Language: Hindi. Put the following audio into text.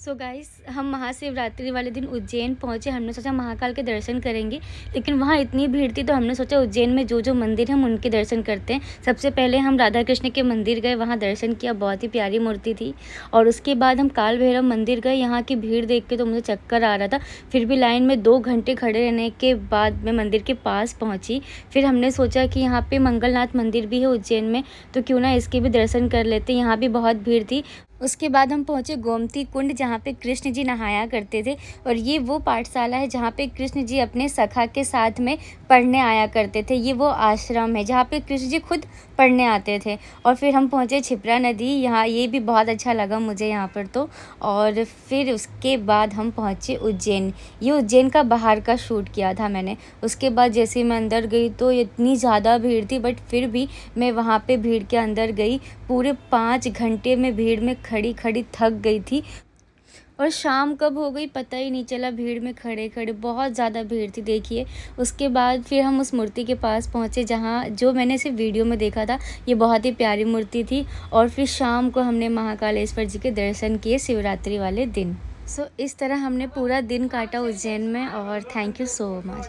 सो so गाइस हम महाशिवरात्रि वाले दिन उज्जैन पहुँचे हमने सोचा महाकाल के दर्शन करेंगे लेकिन वहाँ इतनी भीड़ थी तो हमने सोचा उज्जैन में जो जो मंदिर हम उनके दर्शन करते हैं सबसे पहले हम राधा कृष्ण के मंदिर गए वहाँ दर्शन किया बहुत ही प्यारी मूर्ति थी और उसके बाद हम काल भैरव मंदिर गए यहाँ की भीड़ देख के तो मुझे चक्कर आ रहा था फिर भी लाइन में दो घंटे खड़े रहने के बाद मैं मंदिर के पास पहुँची फिर हमने सोचा कि यहाँ पर मंगलनाथ मंदिर भी है उज्जैन में तो क्यों ना इसके भी दर्शन कर लेते यहाँ भी बहुत भीड़ थी उसके बाद हम पहुँचे गोमती कुंड जहाँ पे कृष्ण जी नहाया करते थे और ये वो पाठशाला है जहाँ पे कृष्ण जी अपने सखा के साथ में पढ़ने आया करते थे ये वो आश्रम है जहाँ पे कृष्ण जी खुद पढ़ने आते थे और फिर हम पहुँचे छिपरा नदी यहाँ ये भी बहुत अच्छा लगा मुझे यहाँ पर तो और फिर उसके बाद हम पहुँचे उज्जैन ये उज्जैन का बाहर का शूट किया था मैंने उसके बाद जैसे मैं अंदर गई तो इतनी ज़्यादा भीड़ थी बट फिर भी मैं वहाँ पर भीड़ के अंदर गई पूरे पाँच घंटे में भीड़ में खड़ी खड़ी थक गई थी और शाम कब हो गई पता ही नहीं चला भीड़ में खड़े खड़े बहुत ज़्यादा भीड़ थी देखिए उसके बाद फिर हम उस मूर्ति के पास पहुँचे जहाँ जो मैंने सिर्फ वीडियो में देखा था ये बहुत ही प्यारी मूर्ति थी और फिर शाम को हमने महाकालेश्वर जी के दर्शन किए शिवरात्रि वाले दिन सो so, इस तरह हमने पूरा दिन काटा उज्जैन में और थैंक यू सो मच